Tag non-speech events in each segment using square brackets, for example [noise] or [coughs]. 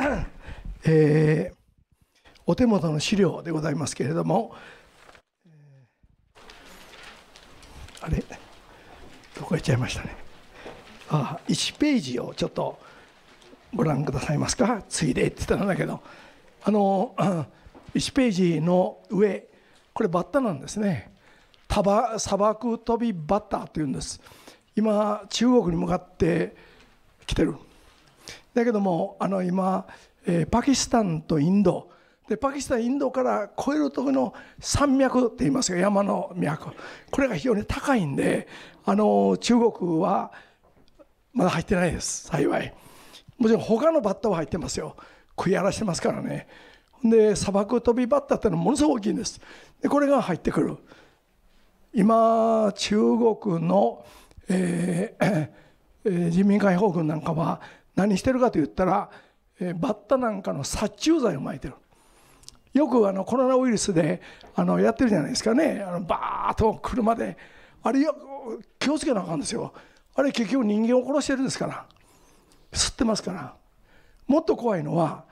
[coughs] えー、お手元の資料でございますけれども、あれどこ行っちゃいましたねあ1ページをちょっとご覧くださいますかついでって言ったんだけどあの1 [coughs] ページの上これバッタなんですねタバ砂漠飛びバッタというんです今中国に向かって来てるだけどもあの今、えー、パキスタンとインドでパキスタンインドから越えるとこの山脈って言いますか山の脈これが非常に高いんであの中国はまだ入ってないです幸いもちろん他のバッタは入ってますよ食い荒らしてますからねで砂漠飛びバッタってのはものすごく大きいんですでこれが入ってくる今中国の、えーえー、人民解放軍なんかは何してるかと言ったら、えバッタなんかの殺虫剤をまいてるよくあのコロナウイルスであのやってるじゃないですかねあのバーッと車であれよ気をつけなあかんですよあれ結局人間を殺してるんですから吸ってますからもっと怖いのは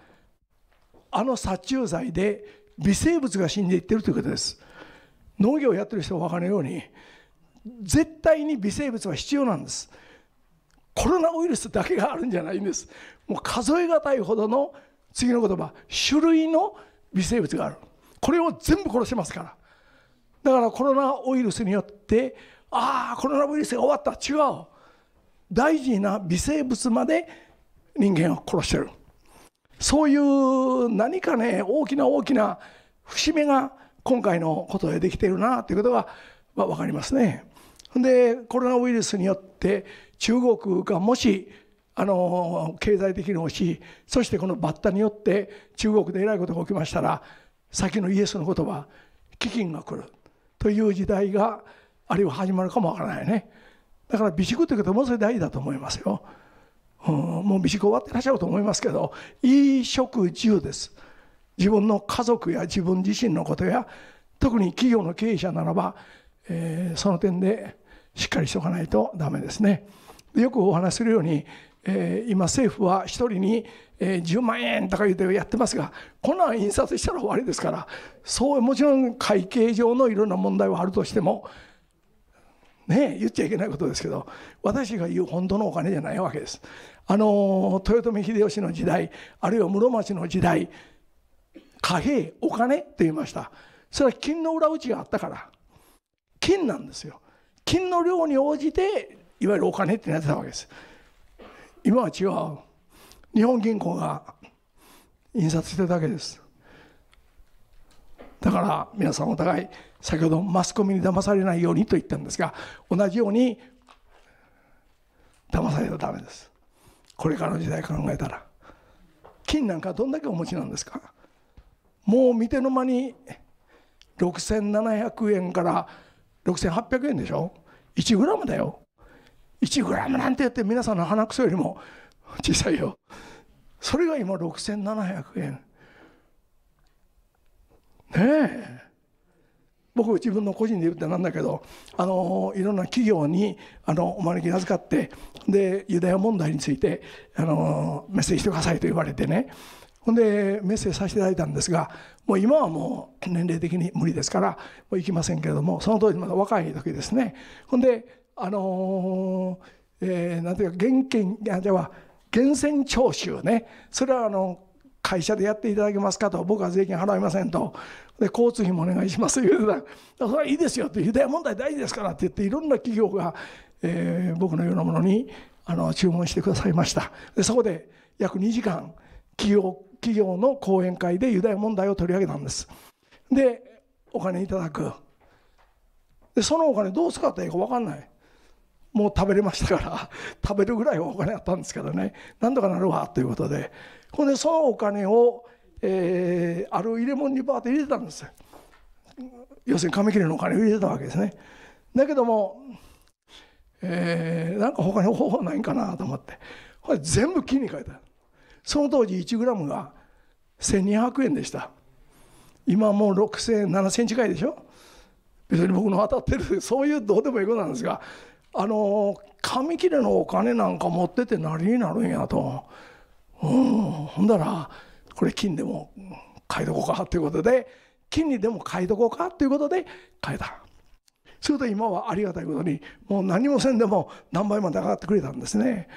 あの殺虫剤で微生物が死んでいってるということです農業をやってる人は分かるように絶対に微生物は必要なんですコロナウイルスだけがあるんじゃないんですもう数え難いほどの次の言葉種類の微生物があるこれを全部殺しますからだからコロナウイルスによってああコロナウイルスが終わった違う大事な微生物まで人間を殺してるそういう何かね大きな大きな節目が今回のことでできてるなということが、まあ、分かりますね。でコロナウイルスによって中国がもしあの経済的に欲しいそしてこのバッタによって中国でえらいことが起きましたら先のイエスの言葉飢饉が来るという時代があるいは始まるかもわからないねだから備蓄ということもそれ大事だと思いますよ、うん、もう備蓄終わってらっしゃると思いますけど衣食住です自分の家族や自分自身のことや特に企業の経営者ならば、えー、その点でしっかりしておかないとダメですね。よくお話するように、えー、今政府は1人に、えー、10万円とか言うてやってますがこんなん印刷したら終わりですからそうもちろん会計上のいろんな問題はあるとしてもね言っちゃいけないことですけど私が言う本当のお金じゃないわけです。あの豊臣秀吉の時代あるいは室町の時代貨幣お金って言いましたそれは金の裏打ちがあったから金なんですよ金の量に応じていわゆるお金ってなってたわけです今は違う日本銀行が印刷してるだけですだから皆さんお互い先ほどマスコミに騙されないようにと言ったんですが同じように騙されたらダメですこれからの時代考えたら金なんかどんだけお持ちなんですかもう見ての間に6700円から6800円でしょ1グラムだよ1グラムなんて言って皆さんの鼻くそよりも小さいよ。それが今6700円。ねえ。僕自分の個人で言ってなんだけどあのいろんな企業にあのお招き預かってでユダヤ問題についてあのメッセージしてくださいと言われてねほんでメッセージさせていただいたんですがもう今はもう年齢的に無理ですからもう行きませんけれどもその当時まだ若い時ですねほんであのー、えー、なんていうか現金では源泉徴収ねそれはあの会社でやっていただけますかと僕は税金払いませんとで交通費もお願いしますと言うてたらそれはいいですよてユダヤ問題大事ですからって言っていろんな企業が、えー、僕のようなものにあの注文してくださいましたでそこで約2時間企業企業の講演会でユダヤ問題を取り上げたんですでお金いただくでそのお金どう使ったらいいか分かんないもう食べれましたから [laughs] 食べるぐらいお金あったんですからね何とかなるわということでほんでそのお金を、えー、ある入れ物にバーって入れてたんですよ要するに紙切れのお金を入れてたわけですねだけども、えー、なんか他に方法ないんかなと思ってこれ全部木に変えたその当時 1g が1200円でした今もう6000 7000円近いでしょ別に僕の当たってるそういうどうでもいいことなんですがあの紙切れのお金なんか持ってて何になるんやと、うん、ほんだらこれ金でも買いとこうかということで金にでも買いとこうかということで買えたすると今はありがたいことにもう何もせんでも何倍まで上がってくれたんですね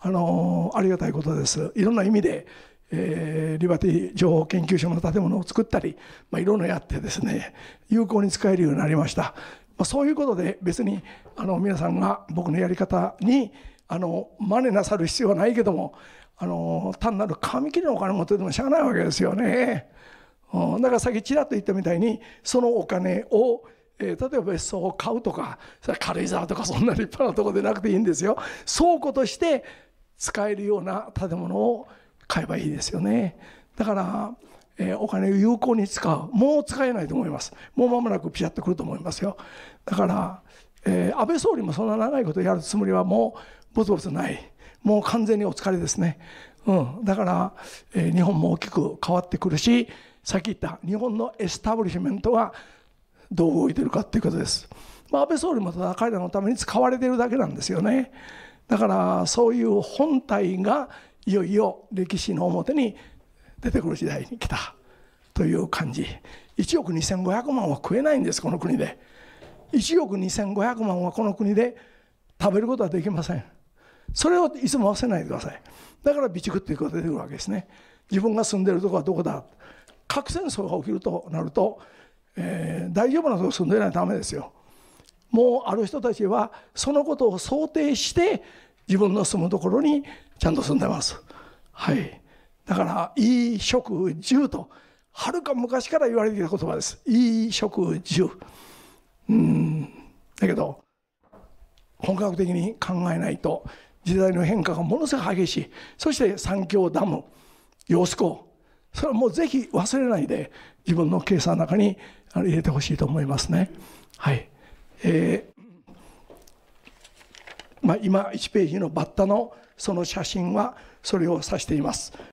あのありがたいことですいろんな意味で、えー、リバティ情報研究所の建物を作ったり、まあ、いろいろやってですね有効に使えるようになりましたまあ、そういうことで別にあの皆さんが僕のやり方にあの真似なさる必要はないけどもあの単なる紙切れのお金持っててもしゃあないわけですよね。うん、だからさっきちらっと言ったみたいにそのお金をえー、例えば別荘を買うとか軽井沢とかそんな立派なとこでなくていいんですよ倉庫として使えるような建物を買えばいいですよねだからえお金を有効に使うもう使えないと思いますもう間もなくピシャッとくると思いますよだから、え安倍総理もそんな長いことやるつもりはもうぼつぼつないもう完全にお疲れですね、うん、だから、え日本も大きく変わってくるしさっき言った日本のエスタブリシメントがどう動いてるかっていうことです、まあ、安倍総理もただ彼らのために使われてるだけなんですよねだからそういう本体がいよいよ歴史の表に出てくる時代に来たという感じ1億2500万は食えないんですこの国で1億2500万はこの国で食べることはできませんそれをいつも忘れないでくださいだから備蓄っていうことが出てくるわけですね自分が住んでるとこはどこだ核戦争が起きるとなると、えー、大丈夫なとこ住んでないとダメですよもうある人たちはそのことを想定して自分の住むところにちゃんと住んでますはいだから、いい食住と、はるか昔から言われてきた言葉です。いい食住。うん。だけど、本格的に考えないと、時代の変化がものすごく激しい。そして、三峡ダム、揚子港。それはもうぜひ忘れないで、自分の計算の中に入れてほしいと思いますね。はい。えーまあ、今1ページのバッタのその写真はそれを指しています。